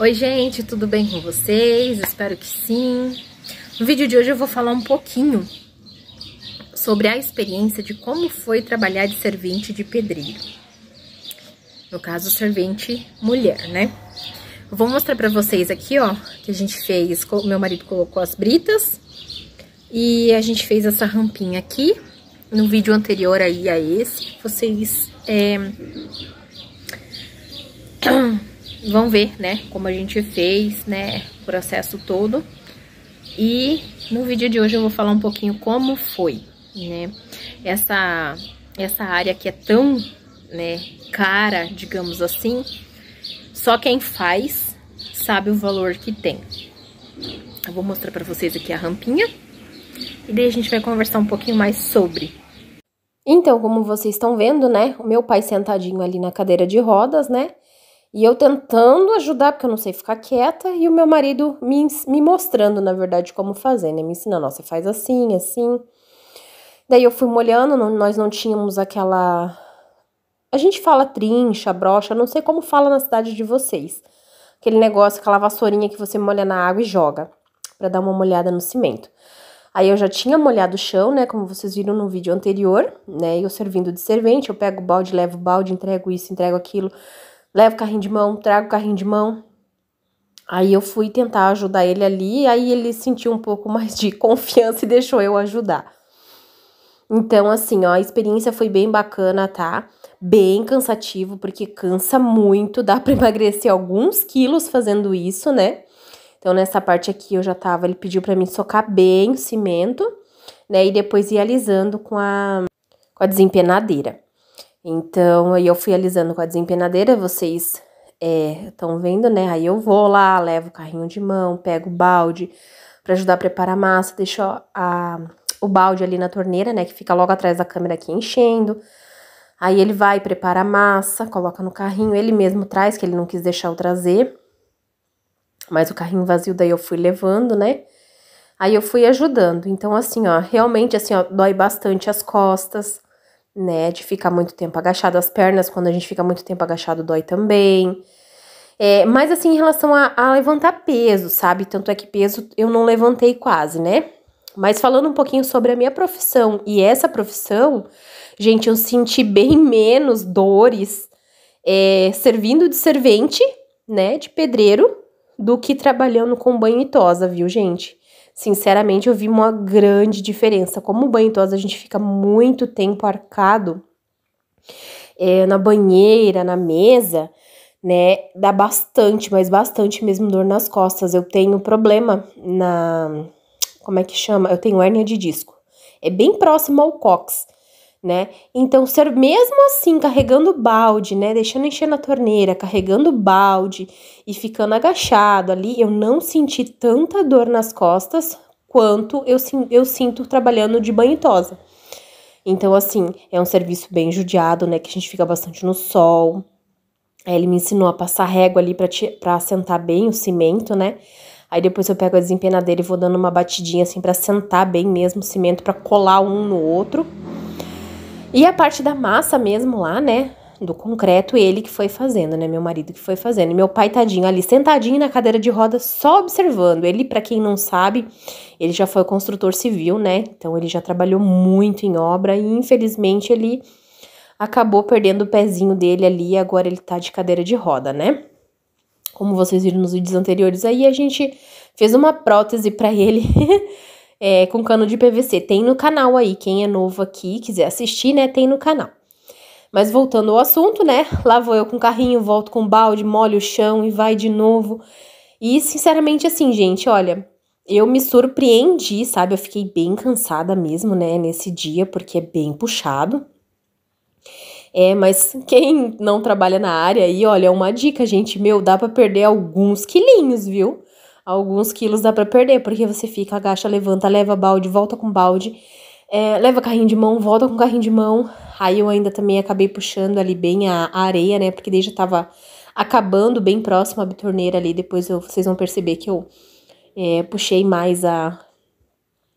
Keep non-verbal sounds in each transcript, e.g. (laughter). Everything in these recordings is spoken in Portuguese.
Oi, gente, tudo bem com vocês? Espero que sim. No vídeo de hoje eu vou falar um pouquinho sobre a experiência de como foi trabalhar de servente de pedreiro. No caso, servente mulher, né? Eu vou mostrar pra vocês aqui, ó, que a gente fez, meu marido colocou as britas e a gente fez essa rampinha aqui. No vídeo anterior aí a esse, vocês... É... (clears throat) vão ver, né, como a gente fez, né, o processo todo. E no vídeo de hoje eu vou falar um pouquinho como foi, né, essa, essa área que é tão, né, cara, digamos assim, só quem faz sabe o valor que tem. Eu vou mostrar pra vocês aqui a rampinha e daí a gente vai conversar um pouquinho mais sobre. Então, como vocês estão vendo, né, o meu pai sentadinho ali na cadeira de rodas, né, e eu tentando ajudar, porque eu não sei ficar quieta, e o meu marido me, me mostrando, na verdade, como fazer, né? Me ensinando, ó, você faz assim, assim. Daí eu fui molhando, não, nós não tínhamos aquela. A gente fala trincha, brocha, não sei como fala na cidade de vocês. Aquele negócio, aquela vassourinha que você molha na água e joga, para dar uma molhada no cimento. Aí eu já tinha molhado o chão, né? Como vocês viram no vídeo anterior, né? Eu servindo de servente, eu pego o balde, levo o balde, entrego isso, entrego aquilo levo o carrinho de mão, trago o carrinho de mão. Aí eu fui tentar ajudar ele ali, aí ele sentiu um pouco (laughs) mais de confiança e deixou eu ajudar. Então, assim, ó, a experiência foi bem bacana, tá? Bem cansativo, porque cansa muito, dá pra emagrecer alguns quilos fazendo isso, né? Então, nessa parte aqui eu já tava, ele pediu para mim socar bem o cimento, né? E depois ir alisando com a, com a desempenadeira. Então, aí eu fui alisando com a desempenadeira, vocês estão é, vendo, né? Aí eu vou lá, levo o carrinho de mão, pego o balde para ajudar a preparar a massa, deixo a, o balde ali na torneira, né? Que fica logo atrás da câmera aqui enchendo. Aí ele vai, prepara a massa, coloca no carrinho, ele mesmo traz, que ele não quis deixar eu trazer. Mas o carrinho vazio daí eu fui levando, né? Aí eu fui ajudando. Então, assim, ó, realmente, assim, ó, dói bastante as costas né? De ficar muito tempo agachado. As pernas, quando a gente fica muito tempo agachado, dói também. É, mas assim, em relação a, a levantar peso, sabe? Tanto é que peso eu não levantei quase, né? Mas falando um pouquinho sobre a minha profissão e essa profissão, gente, eu senti bem menos dores é, servindo de servente, né, de pedreiro, do que trabalhando com banho e tosa, viu, gente? Sinceramente, eu vi uma grande diferença. Como banho idoso, a gente fica muito tempo arcado é, na banheira, na mesa, né? Dá bastante, mas bastante mesmo dor nas costas. Eu tenho problema na. Como é que chama? Eu tenho hérnia de disco. É bem próximo ao cox né? Então, ser mesmo assim carregando balde, né, deixando encher na torneira, carregando balde e ficando agachado ali, eu não senti tanta dor nas costas quanto eu, eu sinto trabalhando de banhitosa. Então, assim, é um serviço bem judiado, né, que a gente fica bastante no sol. ele me ensinou a passar régua ali para assentar bem o cimento, né? Aí depois eu pego a desempenadeira e vou dando uma batidinha assim para sentar bem mesmo o cimento para colar um no outro. E a parte da massa mesmo lá, né? Do concreto, ele que foi fazendo, né? Meu marido que foi fazendo. E meu pai, tadinho, ali sentadinho na cadeira de roda, só observando. Ele, para quem não sabe, ele já foi construtor civil, né? Então ele já trabalhou muito em obra e infelizmente ele acabou perdendo o pezinho dele ali e agora ele tá de cadeira de roda, né? Como vocês viram nos vídeos anteriores aí, a gente fez uma prótese para ele. (laughs) é, com cano de PVC. Tem no canal aí, quem é novo aqui, quiser assistir, né, tem no canal. Mas voltando ao assunto, né, lá vou eu com o carrinho, volto com o balde, molho o chão e vai de novo. E, sinceramente, assim, gente, olha, eu me surpreendi, sabe? Eu fiquei bem cansada mesmo, né, nesse dia, porque é bem puxado. É, mas quem não trabalha na área aí, olha, é uma dica, gente, meu, dá para perder alguns quilinhos, viu? alguns quilos dá para perder, porque você fica, agacha, levanta, leva balde, volta com balde, é, leva carrinho de mão, volta com carrinho de mão. Aí eu ainda também acabei puxando ali bem a, a areia, né? Porque desde já tava acabando bem próximo à bitorneira ali. Depois eu, vocês vão perceber que eu é, puxei mais a,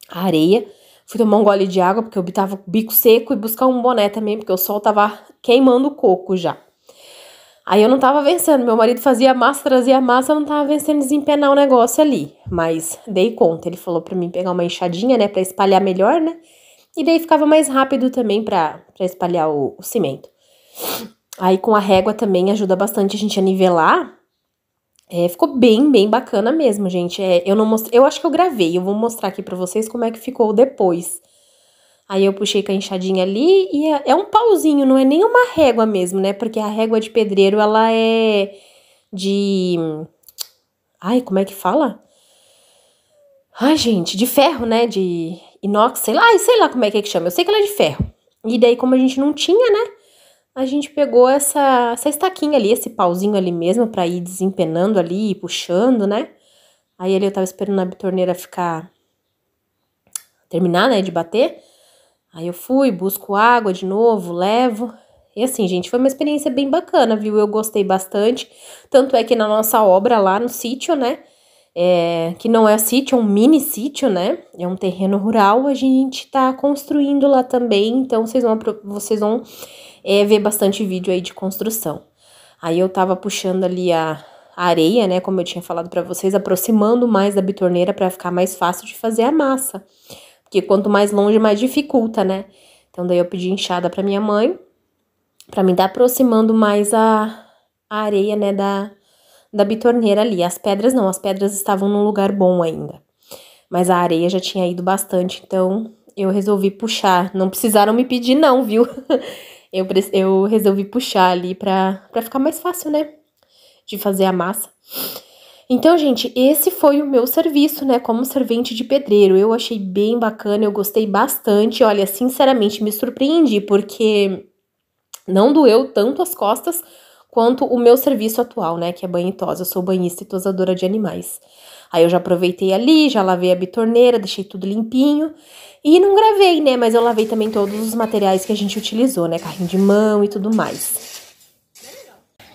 a areia. Fui tomar um gole de água, porque eu tava com o bico seco, e buscar um boné também, porque o sol tava queimando o coco já. Aí eu não tava vencendo, meu marido fazia massa, trazia massa, eu não tava vencendo desempenar o negócio ali. Mas dei conta, ele falou para mim pegar uma enxadinha, né, para espalhar melhor, né? E daí ficava mais rápido também para espalhar o, o cimento. Aí com a régua também ajuda bastante a gente a nivelar. É, ficou bem, bem bacana mesmo, gente. É, eu não mostrei, eu acho que eu gravei, eu vou mostrar aqui para vocês como é que ficou depois. Aí eu puxei com a enxadinha ali e é, é, um pauzinho, não é nem uma régua mesmo, né? Porque a régua de pedreiro, ela é de... Ai, como é que fala? Ai, gente, de ferro, né? De inox, sei lá, sei lá como é que, é que chama. Eu sei que ela é de ferro. E daí, como a gente não tinha, né? A gente pegou essa, essa estaquinha ali, esse pauzinho ali mesmo, pra ir desempenando ali, puxando, né? Aí ali eu tava esperando a torneira ficar... Terminar, né, de bater. Aí eu fui, busco água de novo, levo. E assim, gente, foi uma experiência bem bacana, viu? Eu gostei bastante. Tanto é que na nossa obra lá no sítio, né? É, que não é sítio, é um mini sítio, né? É um terreno rural, a gente tá construindo lá também, então vocês vão, vocês vão é, ver bastante vídeo aí de construção. Aí eu tava puxando ali a, a areia, né? Como eu tinha falado para vocês, aproximando mais da bitorneira para ficar mais fácil de fazer a massa. Porque quanto mais longe, mais dificulta, né? Então daí eu pedi enxada para minha mãe, para me dar tá aproximando mais a, a areia, né, da, da bitorneira ali. As pedras não, as pedras estavam num lugar bom ainda. Mas a areia já tinha ido bastante, então eu resolvi puxar. Não precisaram me pedir não, viu? (laughs) eu, eu resolvi puxar ali pra, pra ficar mais fácil, né? De fazer a massa. Então, gente, esse foi o meu serviço, né, como servente de pedreiro. Eu achei bem bacana, eu gostei bastante. Olha, sinceramente, me surpreendi, porque não doeu tanto as costas quanto o meu serviço atual, né, que é banho e tosa. Eu sou banhista e tosadora de animais. Aí eu já aproveitei ali, já lavei a bitorneira, deixei tudo limpinho. E não gravei, né, mas eu lavei também todos os materiais que a gente utilizou, né, carrinho de mão e tudo mais.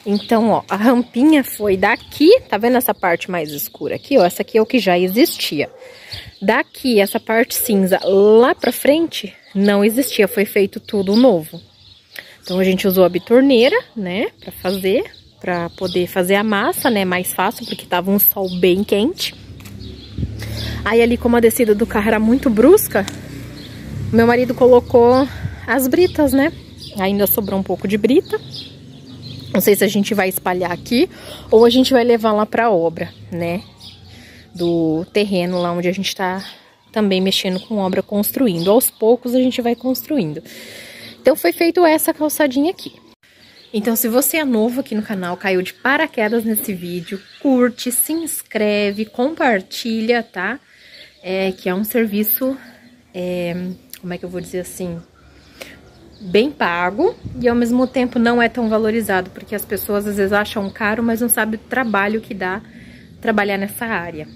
Então, ó, a rampinha foi daqui, tá vendo essa parte mais escura aqui, ó? Essa aqui é o que já existia. Daqui, essa parte cinza lá pra frente, não existia, foi feito tudo novo. Então, a gente usou a bitorneira, né, pra fazer, pra poder fazer a massa, né, mais fácil, porque tava um sol bem quente. Aí, ali, como a descida do carro era muito brusca, meu marido colocou as britas, né? Ainda sobrou um pouco de brita. Não sei se a gente vai espalhar aqui ou a gente vai levar lá para obra, né? Do terreno lá onde a gente está também mexendo com obra, construindo. Aos poucos a gente vai construindo. Então foi feito essa calçadinha aqui. Então se você é novo aqui no canal, caiu de paraquedas nesse vídeo, curte, se inscreve, compartilha, tá? É, que é um serviço, é, como é que eu vou dizer assim bem pago e ao mesmo tempo não é tão valorizado, porque as pessoas às vezes acham caro, mas não sabem o trabalho que dá trabalhar nessa área.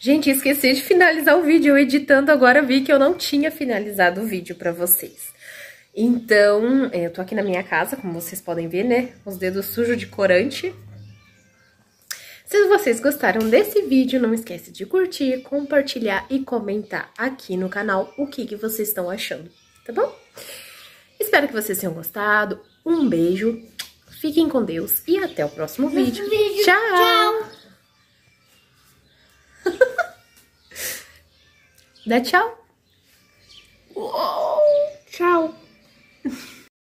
Gente, esqueci de finalizar o vídeo, eu editando agora vi que eu não tinha finalizado o vídeo para vocês. Então, é, eu tô aqui na minha casa, como vocês podem ver, né? Os dedos sujos de corante. Se vocês gostaram desse vídeo, não esquece de curtir, compartilhar e comentar aqui no canal o que, que vocês estão achando, tá bom? Espero que vocês tenham gostado. Um beijo. Fiquem com Deus e até o próximo vídeo. vídeo. Tchau. tchau. (laughs) Dá tchau. Uou, tchau.